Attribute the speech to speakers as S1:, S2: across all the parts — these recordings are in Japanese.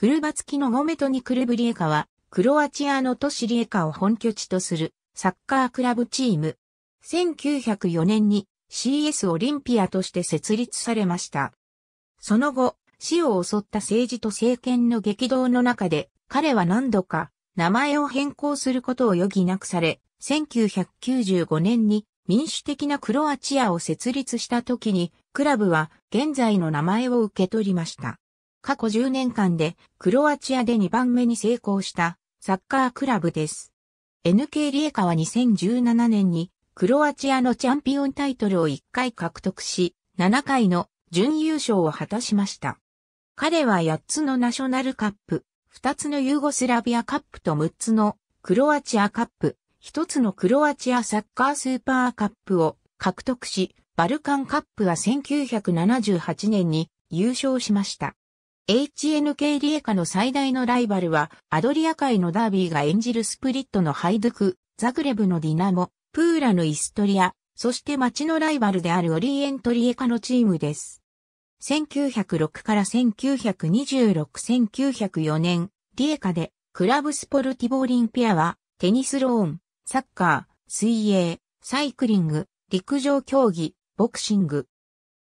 S1: フルバツキのゴメトニクルブリエカは、クロアチアの都市リエカを本拠地とするサッカークラブチーム。1904年に CS オリンピアとして設立されました。その後、死を襲った政治と政権の激動の中で、彼は何度か名前を変更することを余儀なくされ、1995年に民主的なクロアチアを設立した時に、クラブは現在の名前を受け取りました。過去10年間でクロアチアで2番目に成功したサッカークラブです。NK リエカは2017年にクロアチアのチャンピオンタイトルを1回獲得し、7回の準優勝を果たしました。彼は8つのナショナルカップ、2つのユーゴスラビアカップと6つのクロアチアカップ、1つのクロアチアサッカースーパーカップを獲得し、バルカンカップは1978年に優勝しました。HNK リエカの最大のライバルは、アドリア海のダービーが演じるスプリットのハイドゥク、ザグレブのディナモ、プーラのイストリア、そして町のライバルであるオリエントリエカのチームです。1906から1926、1904年、リエカで、クラブスポルティボーリンピアは、テニスローン、サッカー、水泳、サイクリング、陸上競技、ボクシング。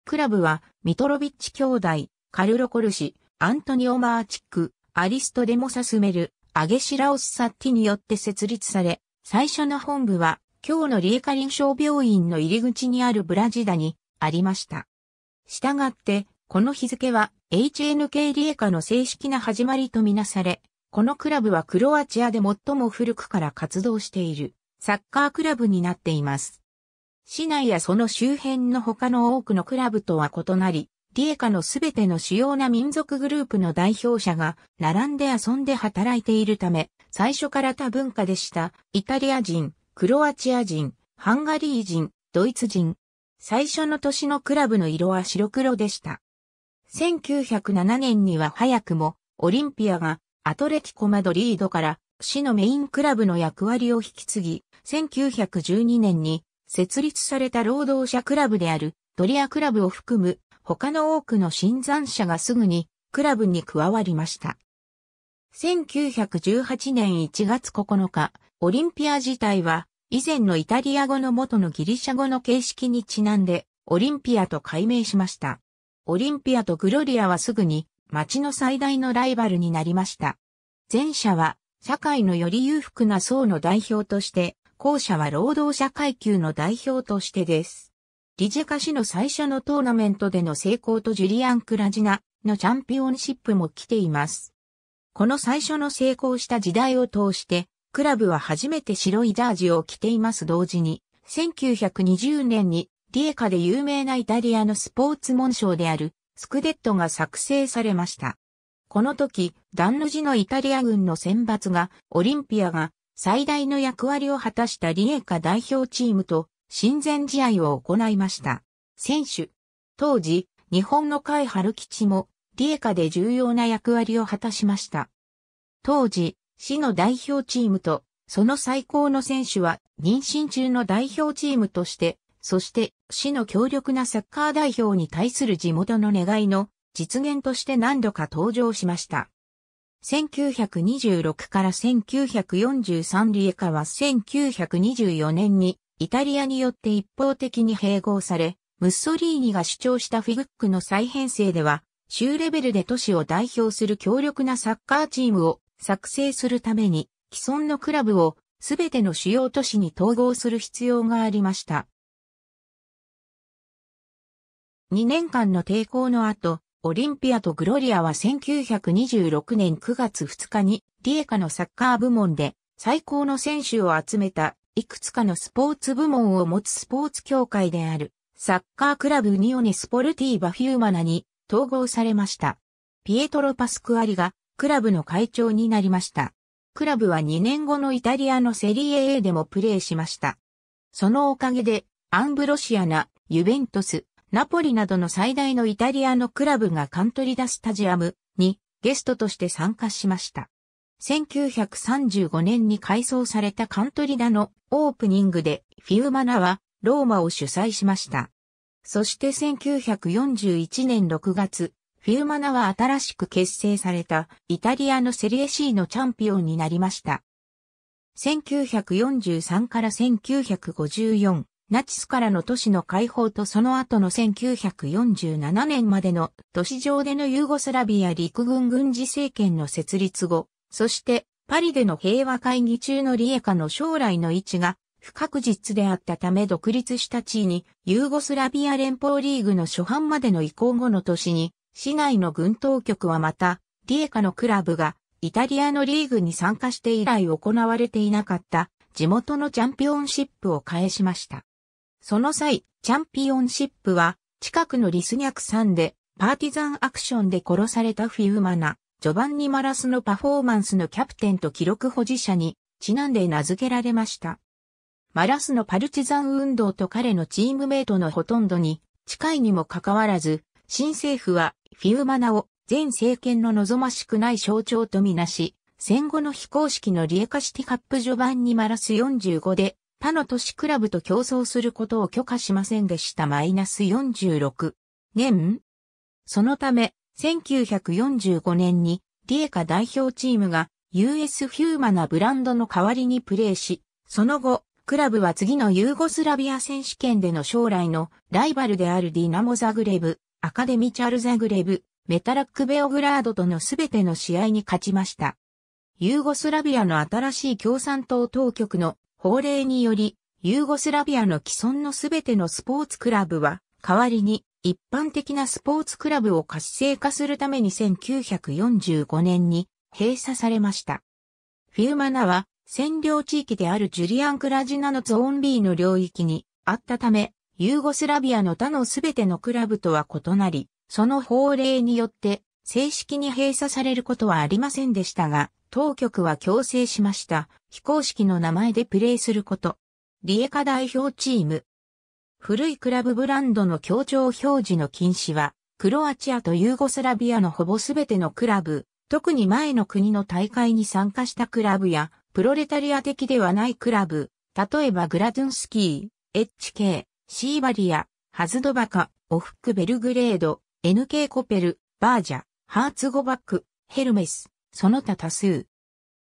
S1: クラブは、ミトロビッチ兄弟、カルロコルシ、アントニオ・マーチック、アリストデモサスメル、アゲシラオス・サッティによって設立され、最初の本部は、今日のリエカ臨床病院の入り口にあるブラジダにありました。したがって、この日付は HNK リエカの正式な始まりとみなされ、このクラブはクロアチアで最も古くから活動しているサッカークラブになっています。市内やその周辺の他の多くのクラブとは異なり、ィエカのすべての主要な民族グループの代表者が並んで遊んで働いているため、最初から多文化でした。イタリア人、クロアチア人、ハンガリー人、ドイツ人。最初の年のクラブの色は白黒でした。1907年には早くもオリンピアがアトレティコマドリードから市のメインクラブの役割を引き継ぎ、1912年に設立された労働者クラブであるドリアクラブを含む他の多くの新参者がすぐにクラブに加わりました。1918年1月9日、オリンピア自体は以前のイタリア語の元のギリシャ語の形式にちなんでオリンピアと改名しました。オリンピアとグロリアはすぐに町の最大のライバルになりました。前者は社会のより裕福な層の代表として、後者は労働者階級の代表としてです。リジェカ氏の最初のトーナメントでの成功とジュリアン・クラジナのチャンピオンシップも来ています。この最初の成功した時代を通して、クラブは初めて白いジャージを着ています同時に、1920年にリエカで有名なイタリアのスポーツ紋章であるスクデットが作成されました。この時、ダンヌジのイタリア軍の選抜が、オリンピアが最大の役割を果たしたリエカ代表チームと親善試合を行いました。選手。当時、日本の海春吉も、リエカで重要な役割を果たしました。当時、市の代表チームと、その最高の選手は、妊娠中の代表チームとして、そして市の強力なサッカー代表に対する地元の願いの実現として何度か登場しました。1926から1943リエカは1924年にイタリアによって一方的に併合され、ムッソリーニが主張したフィグックの再編成では、州レベルで都市を代表する強力なサッカーチームを作成するために、既存のクラブをすべての主要都市に統合する必要がありました。2年間の抵抗の後、オリンピアとグロリアは1926年9月2日に、リエカのサッカー部門で最高の選手を集めたいくつかのスポーツ部門を持つスポーツ協会である、サッカークラブニオネスポルティーバフューマナに統合されました。ピエトロ・パスクアリがクラブの会長になりました。クラブは2年後のイタリアのセリエ A でもプレーしました。そのおかげで、アンブロシアナ、ユベントス、ナポリなどの最大のイタリアのクラブがカントリダスタジアムにゲストとして参加しました。1935年に改装されたカントリダのオープニングでフィウマナはローマを主催しました。そして1941年6月、フィウマナは新しく結成されたイタリアのセリエ C のチャンピオンになりました。1943から1954、ナチスからの都市の解放とその後の1947年までの都市上でのユーゴスラビア陸軍軍事政権の設立後、そして、パリでの平和会議中のリエカの将来の位置が不確実であったため独立した地位にユーゴスラビア連邦リーグの初版までの移行後の年に市内の軍当局はまたリエカのクラブがイタリアのリーグに参加して以来行われていなかった地元のチャンピオンシップを返しました。その際、チャンピオンシップは近くのリスニャクんでパーティザンアクションで殺されたフィウマナ、ジョバンニ・マラスのパフォーマンスのキャプテンと記録保持者にちなんで名付けられました。マラスのパルチザン運動と彼のチームメイトのほとんどに近いにもかかわらず、新政府はフィウマナを前政権の望ましくない象徴とみなし、戦後の非公式のリエカシティカップ序盤にマラス45で他の都市クラブと競争することを許可しませんでした。マイナス46年そのため、1945年にリエカ代表チームが US フューマなブランドの代わりにプレーし、その後、クラブは次のユーゴスラビア選手権での将来のライバルであるディナモザグレブ、アカデミチャルザグレブ、メタラックベオグラードとのすべての試合に勝ちました。ユーゴスラビアの新しい共産党当局の法令により、ユーゴスラビアの既存のすべてのスポーツクラブは、代わりに一般的なスポーツクラブを活性化するために1945年に閉鎖されました。フィウマナは占領地域であるジュリアン・クラジナのゾーン B の領域にあったため、ユーゴスラビアの他のすべてのクラブとは異なり、その法令によって正式に閉鎖されることはありませんでしたが、当局は強制しました。非公式の名前でプレーすること。リエカ代表チーム、古いクラブブランドの協調表示の禁止は、クロアチアとユーゴスラビアのほぼすべてのクラブ、特に前の国の大会に参加したクラブや、プロレタリア的ではないクラブ、例えばグラドゥンスキー、HK、シーバリア、ハズドバカ、オフックベルグレード、NK コペル、バージャ、ハーツゴバック、ヘルメス、その他多数。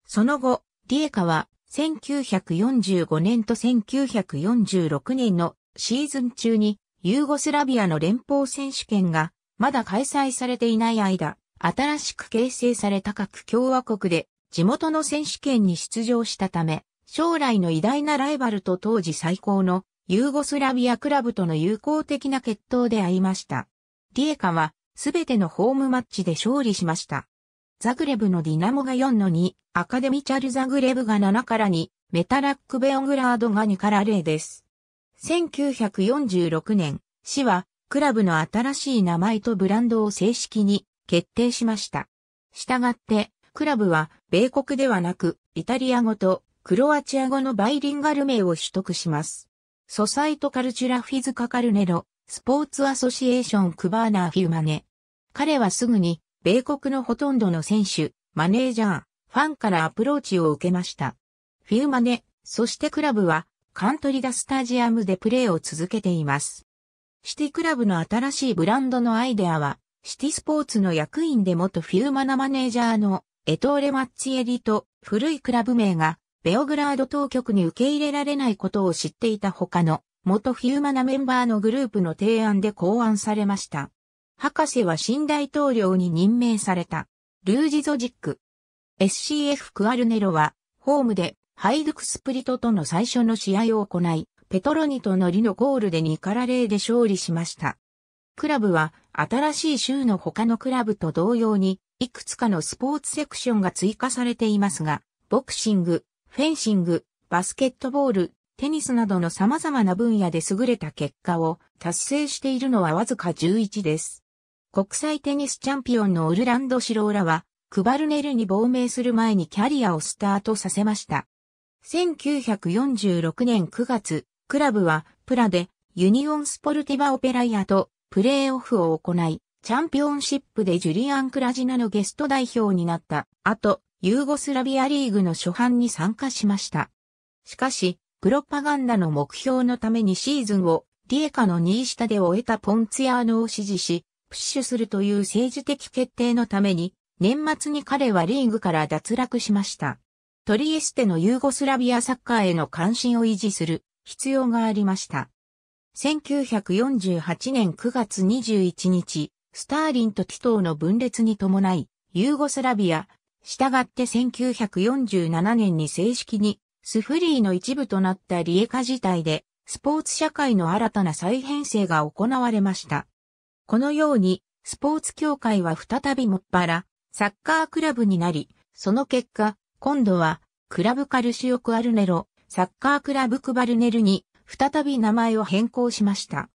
S1: その後、リエカは1945年と1946年のシーズン中にユーゴスラビアの連邦選手権がまだ開催されていない間、新しく形成された各共和国で地元の選手権に出場したため、将来の偉大なライバルと当時最高のユーゴスラビアクラブとの友好的な決闘でありました。リエカはすべてのホームマッチで勝利しました。ザグレブのディナモが4の2、アカデミチャルザグレブが7から2、メタラックベオグラードが2から0です。1946年、市はクラブの新しい名前とブランドを正式に決定しました。したがって、クラブは米国ではなく、イタリア語とクロアチア語のバイリンガル名を取得します。ソサイトカルチュラフィズカカルネロ、スポーツアソシエーションクバーナーフィウマネ。彼はすぐに、米国のほとんどの選手、マネージャー、ファンからアプローチを受けました。フィウマネ、そしてクラブはカントリダスタジアムでプレーを続けています。シティクラブの新しいブランドのアイデアは、シティスポーツの役員で元フューマナマネージャーのエトーレ・マッチエリと古いクラブ名がベオグラード当局に受け入れられないことを知っていた他の元フューマナメンバーのグループの提案で考案されました。博士は新大統領に任命された。ルージゾジック。SCF クアルネロはホームでハイドクスプリトとの最初の試合を行い、ペトロニとのリのゴールで2から0で勝利しました。クラブは新しい州の他のクラブと同様に、いくつかのスポーツセクションが追加されていますが、ボクシング、フェンシング、バスケットボール、テニスなどの様々な分野で優れた結果を達成しているのはわずか11です。国際テニスチャンピオンのオルランド・シローラは、クバルネルに亡命する前にキャリアをスタートさせました。1946年9月、クラブはプラでユニオンスポルティバオペライアとプレーオフを行い、チャンピオンシップでジュリアン・クラジナのゲスト代表になった後、ユーゴスラビアリーグの初版に参加しました。しかし、プロパガンダの目標のためにシーズンをリエカの2位下で終えたポンツィアーノを支持し、プッシュするという政治的決定のために、年末に彼はリーグから脱落しました。トリエステのユーゴスラビアサッカーへの関心を維持する必要がありました。1948年9月21日、スターリンとティトーの分裂に伴い、ユーゴスラビア、したがって1947年に正式にスフリーの一部となったリエカ自体で、スポーツ社会の新たな再編成が行われました。このように、スポーツ協会は再びもっぱら、サッカークラブになり、その結果、今度は、クラブカルシオクアルネロ、サッカークラブクバルネルに、再び名前を変更しました。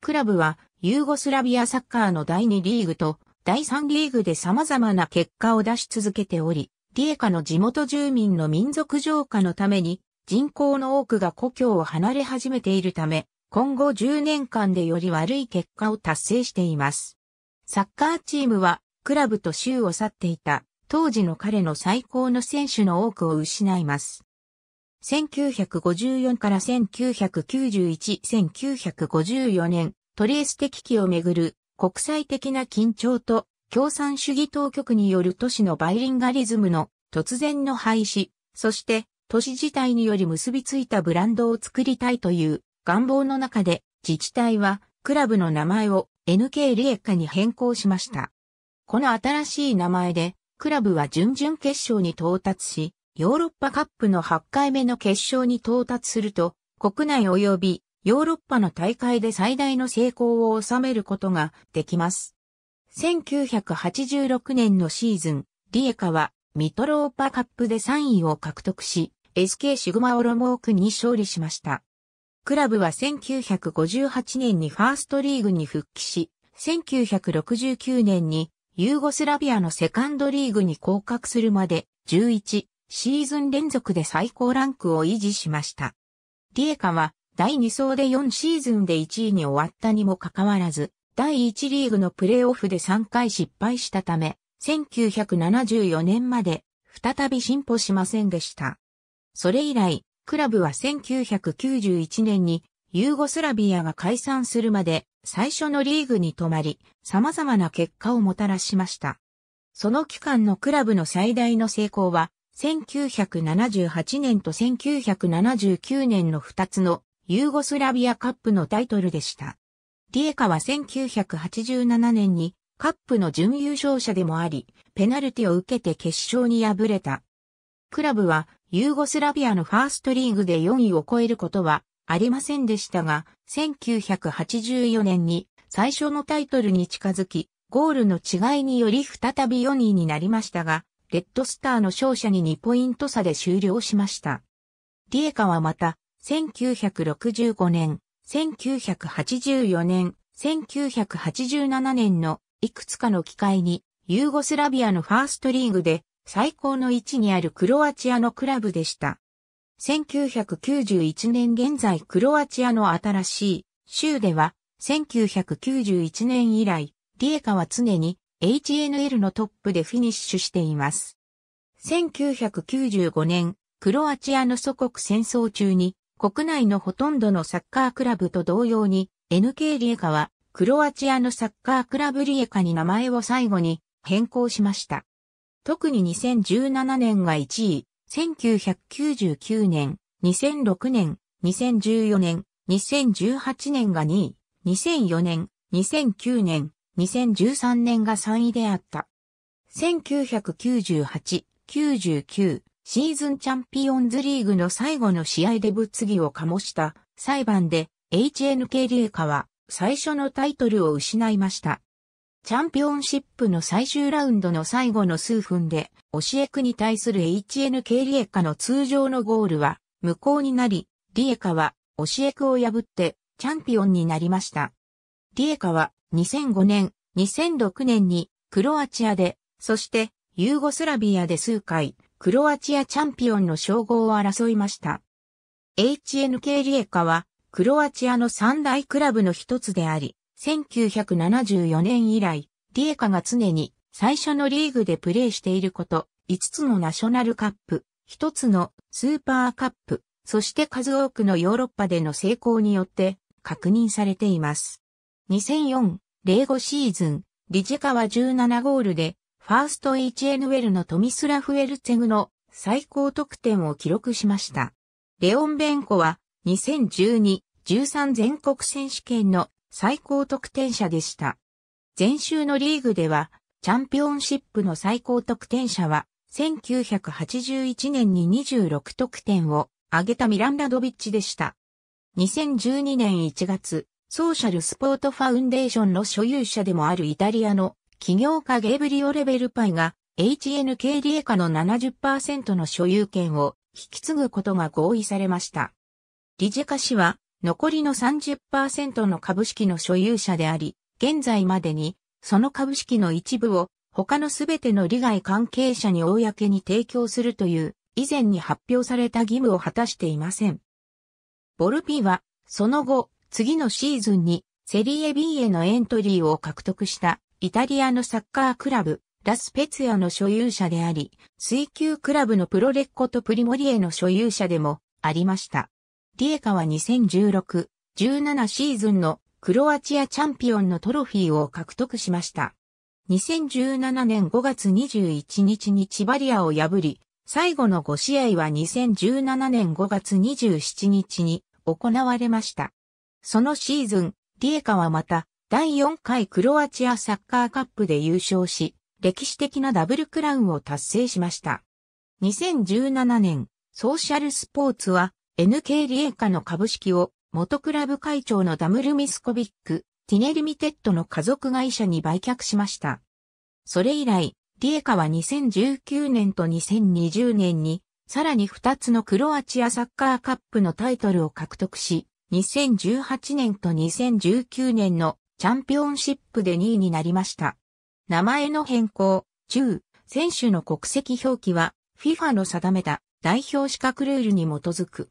S1: クラブは、ユーゴスラビアサッカーの第2リーグと、第3リーグで様々な結果を出し続けており、ディエカの地元住民の民族浄化のために、人口の多くが故郷を離れ始めているため、今後10年間でより悪い結果を達成しています。サッカーチームは、クラブと州を去っていた当時の彼の最高の選手の多くを失います。1954から1991、1954年、トレース的機をめぐる国際的な緊張と共産主義当局による都市のバイリンガリズムの突然の廃止、そして都市自体により結びついたブランドを作りたいという願望の中で自治体はクラブの名前を NK リエッカに変更しました。この新しい名前でクラブは準々決勝に到達し、ヨーロッパカップの8回目の決勝に到達すると、国内及びヨーロッパの大会で最大の成功を収めることができます。1986年のシーズン、リエカはミトローパカップで3位を獲得し、SK シグマオロモークに勝利しました。クラブは1958年にファーストリーグに復帰し、1969年にユーゴスラビアのセカンドリーグに降格するまで11シーズン連続で最高ランクを維持しました。リエカは第2走で4シーズンで1位に終わったにもかかわらず、第1リーグのプレーオフで3回失敗したため、1974年まで再び進歩しませんでした。それ以来、クラブは1991年にユーゴスラビアが解散するまで最初のリーグに泊まり、様々な結果をもたらしました。その期間のクラブの最大の成功は、1978年と1979年の2つのユーゴスラビアカップのタイトルでした。リエカは1987年にカップの準優勝者でもあり、ペナルティを受けて決勝に敗れた。クラブはユーゴスラビアのファーストリーグで4位を超えることはありませんでしたが、1984年に最初のタイトルに近づき、ゴールの違いにより再び4位になりましたが、レッドスターの勝者に2ポイント差で終了しました。リエカはまた、1965年、1984年、1987年のいくつかの機会に、ユーゴスラビアのファーストリーグで最高の位置にあるクロアチアのクラブでした。1991年現在クロアチアの新しい州では、1991年以来、リエカは常に HNL のトップでフィニッシュしています。1995年、クロアチアの祖国戦争中に、国内のほとんどのサッカークラブと同様に、NK リエカは、クロアチアのサッカークラブリエカに名前を最後に変更しました。特に2017年が1位、1999年、2006年、2014年、2018年が2位、2004年、2009年、2013年が3位であった。1998、99シーズンチャンピオンズリーグの最後の試合で物議を醸した裁判で HNK リエカは最初のタイトルを失いました。チャンピオンシップの最終ラウンドの最後の数分で、オシエクに対する HNK リエカの通常のゴールは無効になり、リエカはオシエクを破ってチャンピオンになりました。リエカは2005年、2006年にクロアチアで、そしてユーゴスラビアで数回、クロアチアチャンピオンの称号を争いました。HNK リエカは、クロアチアの三大クラブの一つであり、1974年以来、リエカが常に最初のリーグでプレーしていること、5つのナショナルカップ、1つのスーパーカップ、そして数多くのヨーロッパでの成功によって確認されています。2004-05シーズン、リジェカは17ゴールで、ファースト HNL のトミスラフエルツェグの最高得点を記録しました。レオンベンコは2012-13全国選手権の最高得点者でした。前週のリーグでは、チャンピオンシップの最高得点者は、1981年に26得点を挙げたミランダドビッチでした。2012年1月、ソーシャルスポートファウンデーションの所有者でもあるイタリアの企業家ゲブリオレベルパイが HNK リエカの70%の所有権を引き継ぐことが合意されました。リジェカ氏は残りの30%の株式の所有者であり、現在までに、その株式の一部を他のすべての利害関係者に公に提供するという、以前に発表された義務を果たしていません。ボルピは、その後、次のシーズンに、セリエ B へのエントリーを獲得した、イタリアのサッカークラブ、ラスペツヤの所有者であり、水球クラブのプロレッコとプリモリエの所有者でもありました。ディエカは2016、17シーズンのクロアチアチャンピオンのトロフィーを獲得しました。2017年5月21日にチバリアを破り、最後の5試合は2017年5月27日に行われました。そのシーズン、ディエカはまた第4回クロアチアサッカーカップで優勝し、歴史的なダブルクラウンを達成しました。2017年、ソーシャルスポーツは NK リエカの株式を元クラブ会長のダムル・ミスコビック、ティネリミテッドの家族会社に売却しました。それ以来、リエカは2019年と2020年に、さらに2つのクロアチアサッカーカップのタイトルを獲得し、2018年と2019年のチャンピオンシップで2位になりました。名前の変更、中、選手の国籍表記は FIFA の定めた代表資格ルールに基づく。